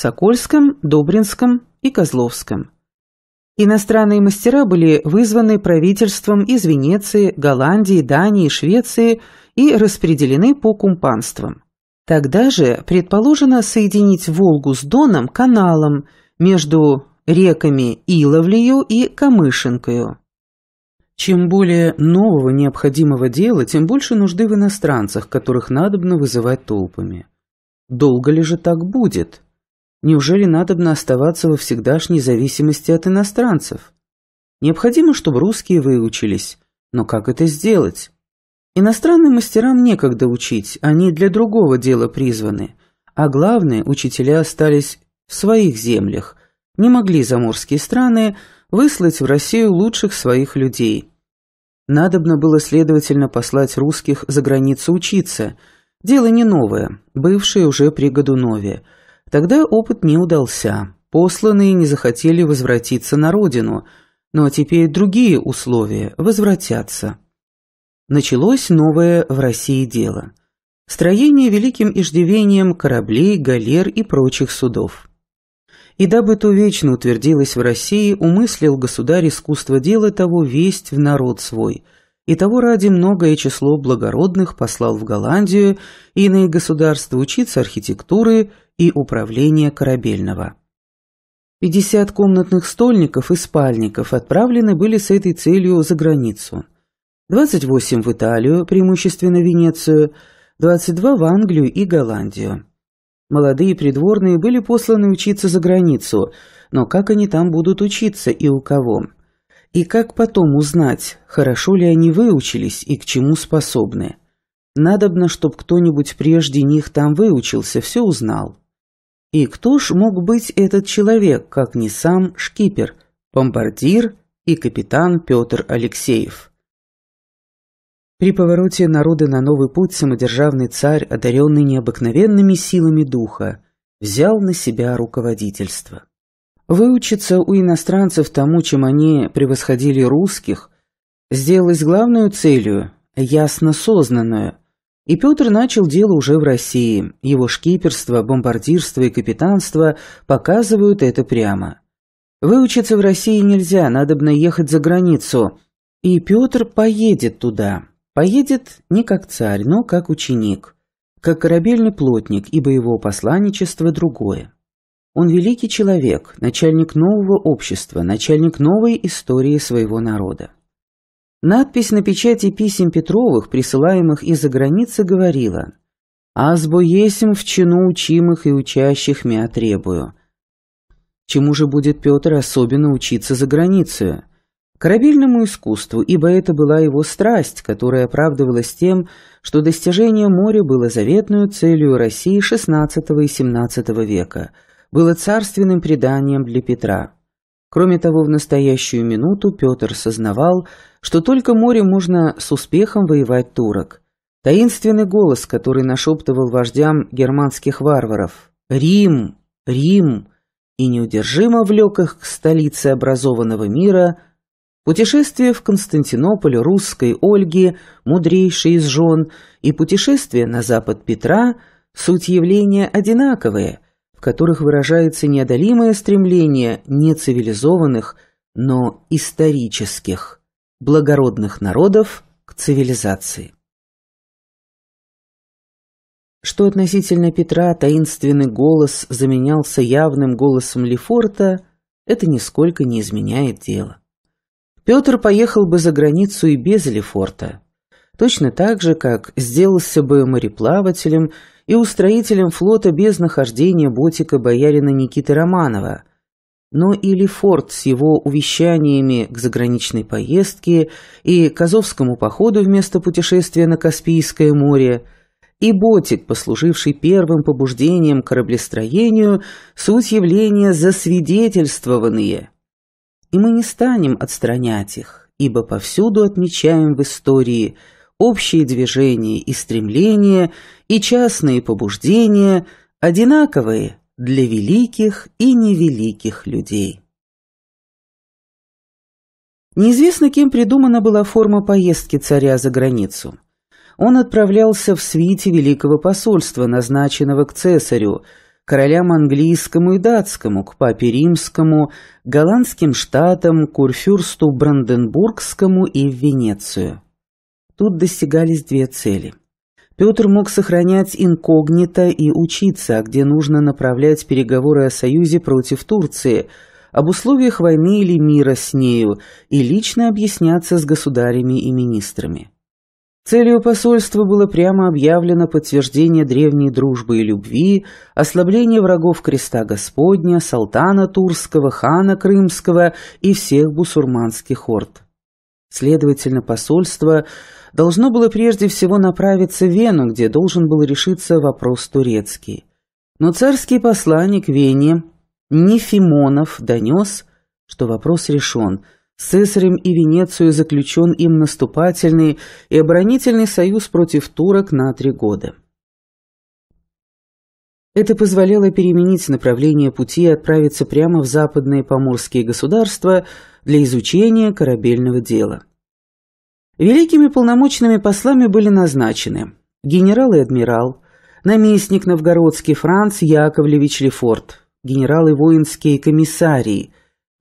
Сокольском, Добринском и Козловском. Иностранные мастера были вызваны правительством из Венеции, Голландии, Дании, Швеции и распределены по кумпанствам. Тогда же предположено соединить Волгу с Доном каналом между реками Иловлею и Камышинкою. Чем более нового необходимого дела, тем больше нужды в иностранцах, которых надобно вызывать толпами. Долго ли же так будет? Неужели надобно оставаться во всегдашней зависимости от иностранцев? Необходимо, чтобы русские выучились. Но как это сделать? Иностранным мастерам некогда учить, они для другого дела призваны. А главное, учителя остались в своих землях. Не могли заморские страны выслать в Россию лучших своих людей. Надобно было, следовательно, послать русских за границу учиться. Дело не новое, бывшее уже при Годунове – Тогда опыт не удался. Посланные не захотели возвратиться на родину, но а теперь другие условия – возвратятся. Началось новое в России дело. Строение великим иждивением кораблей, галер и прочих судов. И дабы то вечно утвердилось в России, умыслил государь искусство дела того весть в народ свой, и того ради многое число благородных послал в Голландию иные государства учиться архитектуры и управления корабельного. 50 комнатных стольников и спальников отправлены были с этой целью за границу. 28 в Италию, преимущественно Венецию, 22 в Англию и Голландию. Молодые придворные были посланы учиться за границу, но как они там будут учиться и у кого? И как потом узнать, хорошо ли они выучились и к чему способны? Надобно, чтоб кто-нибудь прежде них там выучился, все узнал. И кто ж мог быть этот человек, как не сам шкипер, бомбардир и капитан Петр Алексеев? При повороте народа на новый путь самодержавный царь, одаренный необыкновенными силами духа, взял на себя руководительство. Выучиться у иностранцев тому, чем они превосходили русских, сделалось главную целью, ясно сознанную – и Петр начал дело уже в России. Его шкиперство, бомбардирство и капитанство показывают это прямо. Выучиться в России нельзя, надобно ехать за границу. И Петр поедет туда. Поедет не как царь, но как ученик. Как корабельный плотник, ибо его посланничество другое. Он великий человек, начальник нового общества, начальник новой истории своего народа. Надпись на печати писем Петровых, присылаемых из-за границы, говорила «Азбо есим в чину учимых и учащих мя требую». Чему же будет Петр особенно учиться за границу? Корабельному искусству, ибо это была его страсть, которая оправдывалась тем, что достижение моря было заветную целью России XVI и XVII века, было царственным преданием для Петра. Кроме того, в настоящую минуту Петр сознавал, что только море можно с успехом воевать турок. Таинственный голос, который нашептывал вождям германских варваров «Рим! Рим!» и неудержимо влек их к столице образованного мира, путешествие в Константинополь русской Ольги, мудрейшей из жен, и путешествие на запад Петра – суть явления одинаковые – которых выражается неодолимое стремление нецивилизованных, но исторических, благородных народов к цивилизации. Что относительно Петра таинственный голос заменялся явным голосом Лефорта, это нисколько не изменяет дело. Петр поехал бы за границу и без Лефорта, точно так же, как сделался бы мореплавателем – и устроителем флота без нахождения ботика боярина Никиты Романова, но или Лефорт с его увещаниями к заграничной поездке и Казовскому походу вместо путешествия на Каспийское море, и ботик, послуживший первым побуждением кораблестроению, суть явления засвидетельствованные. И мы не станем отстранять их, ибо повсюду отмечаем в истории – общие движения и стремления и частные побуждения одинаковые для великих и невеликих людей. Неизвестно, кем придумана была форма поездки царя за границу. Он отправлялся в свите Великого посольства, назначенного к цесарю, королям английскому и датскому, к папе римскому, голландским штатам, курфюрсту Бранденбургскому и в Венецию. Тут достигались две цели. Петр мог сохранять инкогнито и учиться, где нужно направлять переговоры о союзе против Турции, об условиях войны или мира с нею, и лично объясняться с государями и министрами. Целью посольства было прямо объявлено подтверждение древней дружбы и любви, ослабление врагов креста Господня, салтана Турского, хана Крымского и всех бусурманских орд. Следовательно, посольство должно было прежде всего направиться в Вену, где должен был решиться вопрос турецкий. Но царский посланник Вене Нефимонов донес, что вопрос решен. С Цесарем и Венецию заключен им наступательный и оборонительный союз против турок на три года. Это позволяло переменить направление пути и отправиться прямо в западные поморские государства – для изучения корабельного дела. Великими полномочными послами были назначены генерал и адмирал, наместник новгородский Франц Яковлевич Лефорт, генералы воинские комиссарии,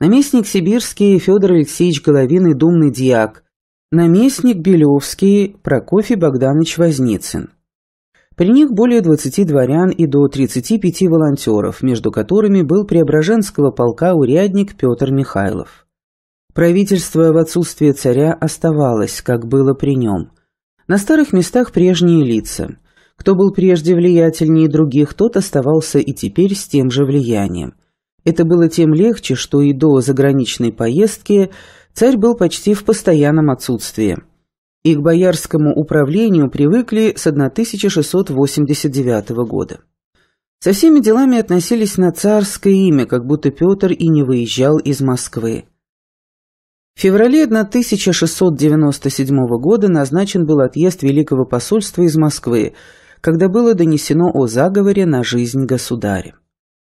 наместник сибирский Федор Алексеевич Головин и думный диак, наместник Белевский Прокофий Богданович Возницын. При них более 20 дворян и до 35 волонтеров, между которыми был преображенского полка урядник Петр Михайлов. Правительство в отсутствие царя оставалось, как было при нем. На старых местах прежние лица. Кто был прежде влиятельнее других, тот оставался и теперь с тем же влиянием. Это было тем легче, что и до заграничной поездки царь был почти в постоянном отсутствии. И к боярскому управлению привыкли с 1689 года. Со всеми делами относились на царское имя, как будто Петр и не выезжал из Москвы. В феврале 1697 года назначен был отъезд Великого посольства из Москвы, когда было донесено о заговоре на жизнь государя.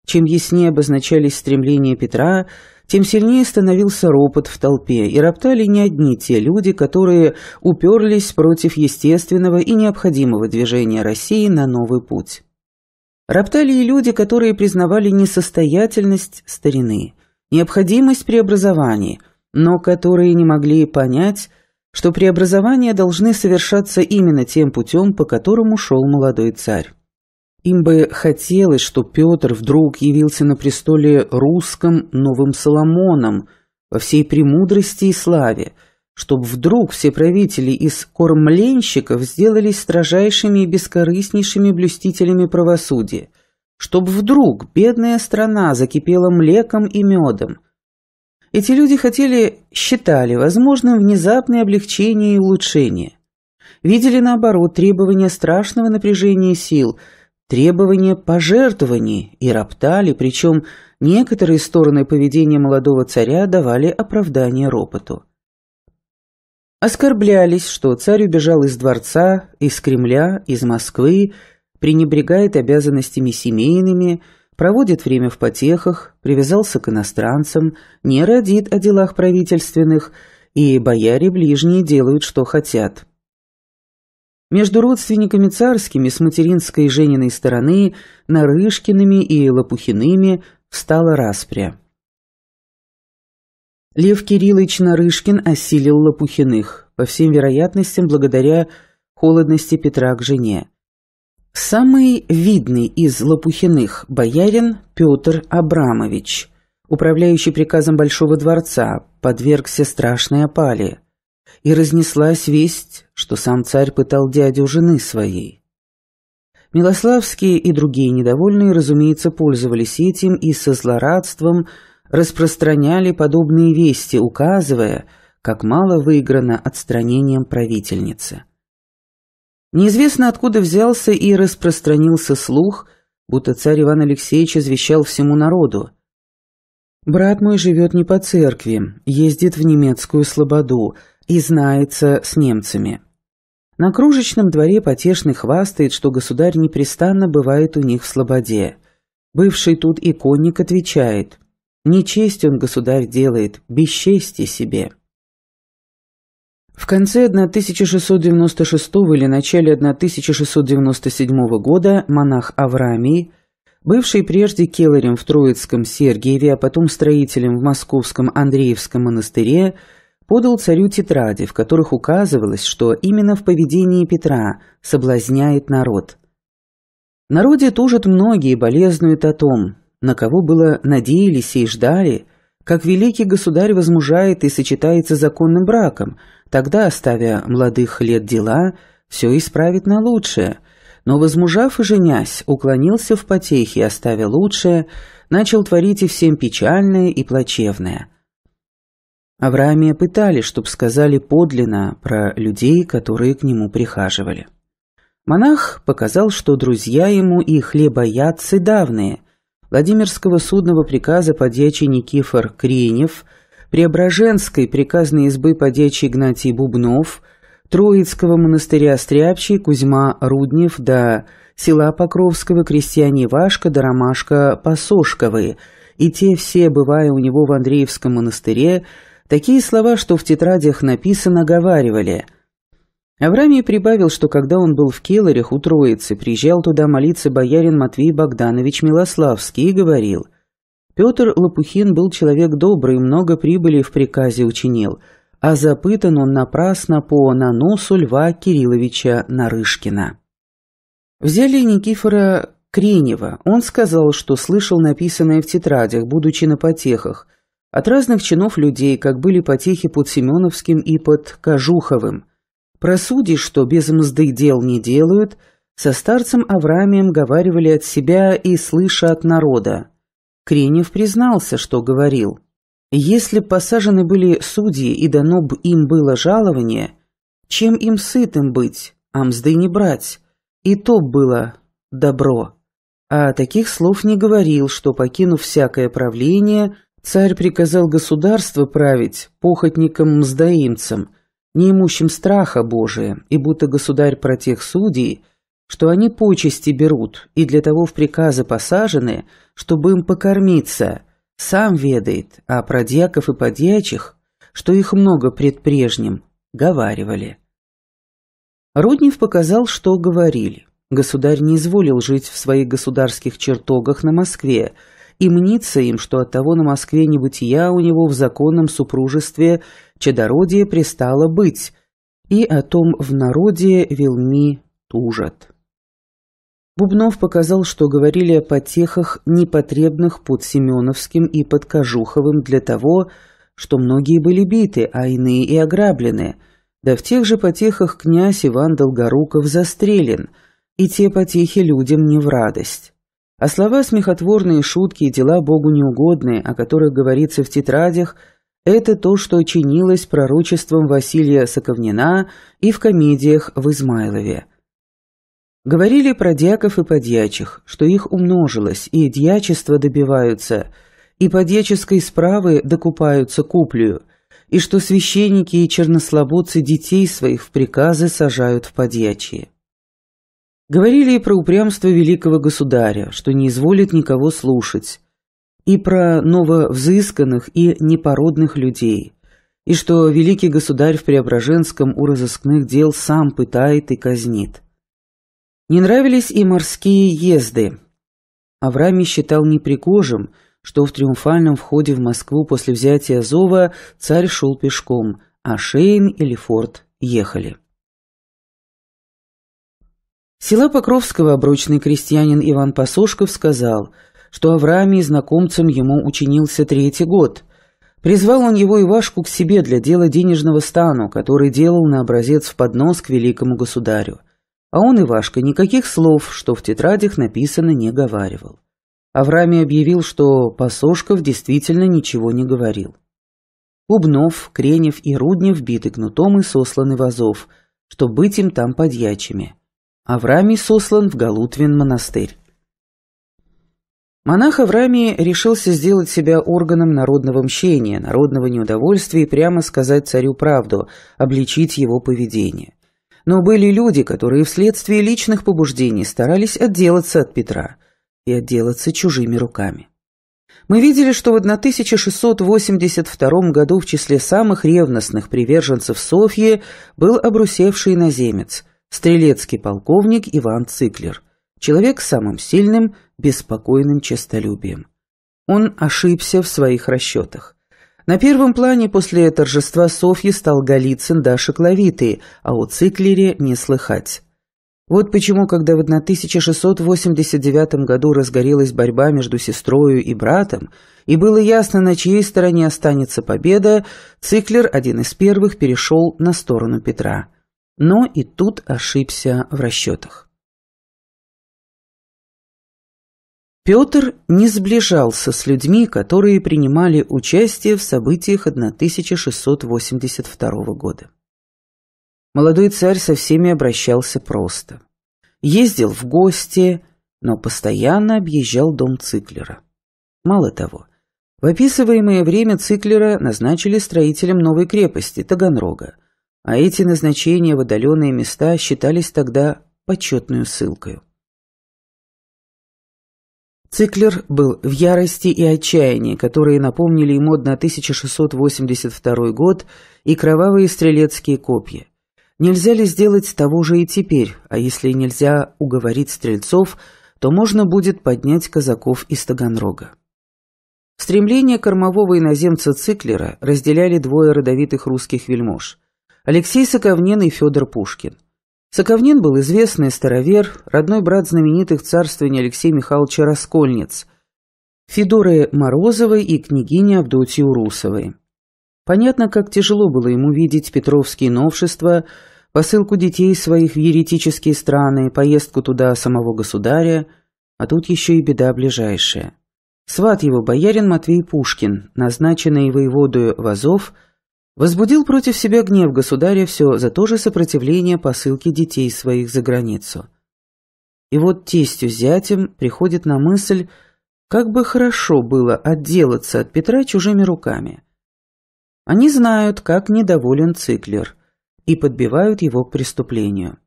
Чем яснее обозначались стремления Петра, тем сильнее становился ропот в толпе, и роптали не одни те люди, которые уперлись против естественного и необходимого движения России на новый путь. Роптали и люди, которые признавали несостоятельность старины, необходимость преобразований – но которые не могли понять, что преобразования должны совершаться именно тем путем, по которому шел молодой царь. Им бы хотелось, что Петр вдруг явился на престоле русском новым Соломоном во всей премудрости и славе, чтобы вдруг все правители из кормленщиков сделались строжайшими и бескорыстнейшими блюстителями правосудия, чтобы вдруг бедная страна закипела млеком и медом – эти люди хотели, считали возможным внезапное облегчение и улучшение. Видели, наоборот, требования страшного напряжения сил, требования пожертвований и роптали, причем некоторые стороны поведения молодого царя давали оправдание ропоту. Оскорблялись, что царь убежал из дворца, из Кремля, из Москвы, пренебрегает обязанностями семейными – проводит время в потехах, привязался к иностранцам, не родит о делах правительственных, и бояре ближние делают, что хотят. Между родственниками царскими с материнской и жениной стороны, Нарышкиными и Лопухиными встала распря. Лев Кириллович Нарышкин осилил Лопухиных, по всем вероятностям, благодаря холодности Петра к жене. Самый видный из Лопухиных боярин Петр Абрамович, управляющий приказом Большого дворца, подвергся страшной опале. И разнеслась весть, что сам царь пытал дядю жены своей. Милославские и другие недовольные, разумеется, пользовались этим и со злорадством распространяли подобные вести, указывая, как мало выиграно отстранением правительницы. Неизвестно откуда взялся и распространился слух, будто царь Иван Алексеевич извещал всему народу. «Брат мой живет не по церкви, ездит в немецкую слободу и знается с немцами». На кружечном дворе потешный хвастает, что государь непрестанно бывает у них в слободе. Бывший тут иконник отвечает, «Не честь он, государь, делает, бесчестье себе». В конце 1696 или начале 1697 года монах Авраамий, бывший прежде келарем в Троицком Сергиеве, а потом строителем в Московском Андреевском монастыре, подал царю тетради, в которых указывалось, что именно в поведении Петра соблазняет народ. Народе тужат многие и болезнуют о том, на кого было надеялись и ждали, как великий государь возмужает и сочетается законным браком – Тогда, оставя молодых лет дела, все исправит на лучшее. Но, возмужав и женясь, уклонился в потехи, оставя лучшее, начал творить и всем печальное и плачевное. Авраамия пытали, чтоб сказали подлинно про людей, которые к нему прихаживали. Монах показал, что друзья ему и хлебоядцы давные. Владимирского судного приказа подьячий Никифор Кринев – Преображенской приказной избы подьячий Игнатий Бубнов, Троицкого монастыря Стряпчий Кузьма Руднев до села Покровского крестьяне Вашка до Ромашка Посошковы, и те все, бывая у него в Андреевском монастыре, такие слова, что в тетрадях написано, говаривали – Аврамий прибавил, что когда он был в Келарях у Троицы, приезжал туда молиться боярин Матвей Богданович Милославский и говорил – Петр Лопухин был человек добрый, много прибыли в приказе учинил, а запытан он напрасно по наносу Льва Кирилловича Нарышкина. Взяли Никифора Кренева. Он сказал, что слышал написанное в тетрадях, будучи на потехах, от разных чинов людей, как были потехи под Семеновским и под Кожуховым. Про судей, что без мзды дел не делают, со старцем Авраамием говаривали от себя и слыша от народа. Кренев признался, что говорил. Если посажены были судьи и дано б им было жалование, чем им сытым быть, а мзды не брать, и то было добро. А таких слов не говорил, что, покинув всякое правление, царь приказал государство править похотникам-мздоимцам, не имущим страха Божия, и будто государь про тех судей, что они почести берут и для того в приказы посажены, чтобы им покормиться. Сам ведает, а про дьяков и подьячих, что их много пред прежним, говаривали. Руднев показал, что говорили. Государь не изволил жить в своих государских чертогах на Москве, и мнится им, что от того на Москве небытия у него в законном супружестве чадородие пристало быть, и о том в народе велми тужат. Бубнов показал, что говорили о потехах, непотребных под Семеновским и под Кожуховым для того, что многие были биты, а иные и ограблены. Да в тех же потехах князь Иван Долгоруков застрелен, и те потехи людям не в радость. А слова смехотворные, шутки и дела Богу неугодные, о которых говорится в тетрадях, это то, что чинилось пророчеством Василия Соковнина и в комедиях в Измайлове. Говорили про дьяков и подьячих, что их умножилось, и дьячества добиваются, и подьяческой справы докупаются куплею, и что священники и чернослободцы детей своих в приказы сажают в подьячие. Говорили и про упрямство великого государя, что не изволит никого слушать, и про нововзысканных и непородных людей, и что великий государь в Преображенском у разыскных дел сам пытает и казнит. Не нравились и морские езды. Авраами считал непригожим, что в триумфальном входе в Москву после взятия Азова царь шел пешком, а Шейн или Форд ехали. Села Покровского обручный крестьянин Иван Пасошков сказал, что Авраамий знакомцем ему учинился третий год. Призвал он его Ивашку к себе для дела денежного стану, который делал на образец в поднос к великому государю. А он, Ивашка, никаких слов, что в тетрадях написано, не говаривал. Авраами объявил, что Пасошков действительно ничего не говорил. Убнов, Кренев и Руднев биты кнутом и сосланы в Азов, что быть им там подьячими. Авраамий сослан в Галутвин монастырь. Монах Авраамий решился сделать себя органом народного мщения, народного неудовольствия и прямо сказать царю правду, обличить его поведение но были люди, которые вследствие личных побуждений старались отделаться от Петра и отделаться чужими руками. Мы видели, что в 1682 году в числе самых ревностных приверженцев Софьи был обрусевший иноземец, стрелецкий полковник Иван Циклер, человек с самым сильным, беспокойным честолюбием. Он ошибся в своих расчетах. На первом плане после торжества Софьи стал Голицын да Шокловитый, а о Циклере не слыхать. Вот почему, когда в 1689 году разгорелась борьба между сестрою и братом, и было ясно, на чьей стороне останется победа, Циклер, один из первых, перешел на сторону Петра. Но и тут ошибся в расчетах. Петр не сближался с людьми, которые принимали участие в событиях 1682 года. Молодой царь со всеми обращался просто. Ездил в гости, но постоянно объезжал дом Циклера. Мало того, в описываемое время Циклера назначили строителем новой крепости – Таганрога, а эти назначения в отдаленные места считались тогда почетную ссылкой. Циклер был в ярости и отчаянии, которые напомнили ему 1682 год и кровавые стрелецкие копья. Нельзя ли сделать того же и теперь, а если нельзя уговорить стрельцов, то можно будет поднять казаков из Таганрога. Стремление кормового иноземца Циклера разделяли двое родовитых русских вельмож – Алексей Соковнин и Федор Пушкин – Соковнин был известный старовер, родной брат знаменитых царствований Алексея Михайловича Раскольниц, Федоры Морозовой и княгини Авдотьи Урусовой. Понятно, как тяжело было ему видеть петровские новшества, посылку детей своих в еретические страны, поездку туда самого государя, а тут еще и беда ближайшая. Сват его боярин Матвей Пушкин, назначенный воеводою в Азов – Возбудил против себя гнев государя все за то же сопротивление посылки детей своих за границу. И вот тестью зятем приходит на мысль, как бы хорошо было отделаться от Петра чужими руками. Они знают, как недоволен Циклер, и подбивают его к преступлению.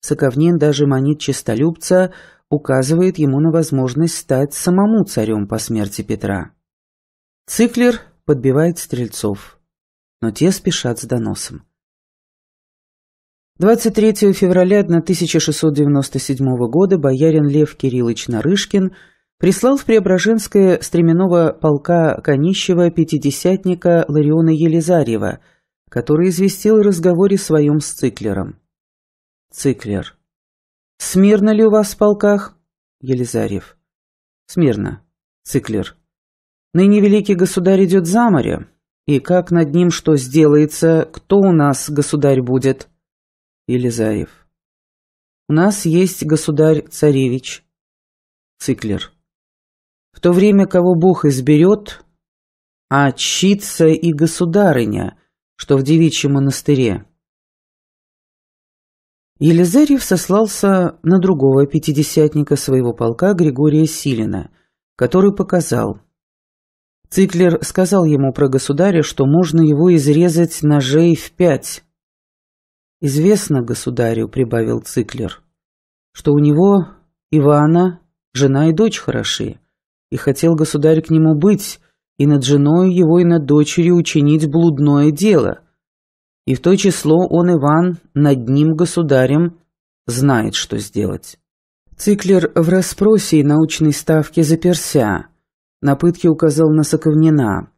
Соковнин даже манит честолюбца, указывает ему на возможность стать самому царем по смерти Петра. Циклер подбивает стрельцов но те спешат с доносом. 23 февраля 1697 года боярин Лев Кириллович Нарышкин прислал в Преображенское стременного полка Конищева пятидесятника Лариона Елизарьева, который известил о разговоре своем с Циклером. Циклер. «Смирно ли у вас в полках?» Елизарьев. «Смирно. Циклер. Ныне великий государь идет за море, и как над ним что сделается, кто у нас государь будет? Елизарев? У нас есть государь-царевич. Циклер. В то время, кого Бог изберет, а чтится и государыня, что в девичьем монастыре. Елизарев сослался на другого пятидесятника своего полка Григория Силина, который показал – Циклер сказал ему про государя, что можно его изрезать ножей в пять. «Известно государю», — прибавил Циклер, — «что у него Ивана, жена и дочь хороши, и хотел государь к нему быть, и над женой его и над дочерью учинить блудное дело. И в то число он, Иван, над ним, государем, знает, что сделать». Циклер в расспросе и научной ставке заперся. На пытки указал на Соковнина.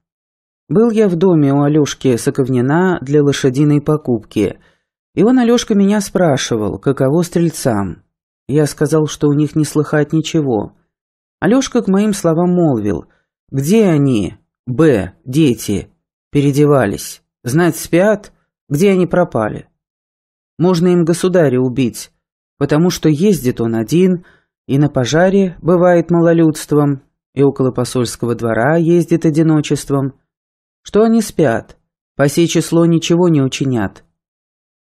Был я в доме у Алёшки Соковнина для лошадиной покупки. И он, Алёшка, меня спрашивал, каково стрельцам. Я сказал, что у них не слыхать ничего. Алёшка к моим словам молвил. «Где они? Б. Дети. Передевались. Знать спят? Где они пропали? Можно им государя убить, потому что ездит он один, и на пожаре бывает малолюдством, и около посольского двора ездит одиночеством. Что они спят? По сей число ничего не учинят.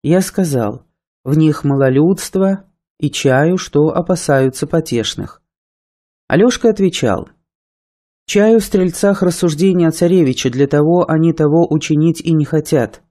Я сказал, в них малолюдство и чаю, что опасаются потешных. Алешка отвечал, чаю в стрельцах рассуждения царевича для того они того учинить и не хотят.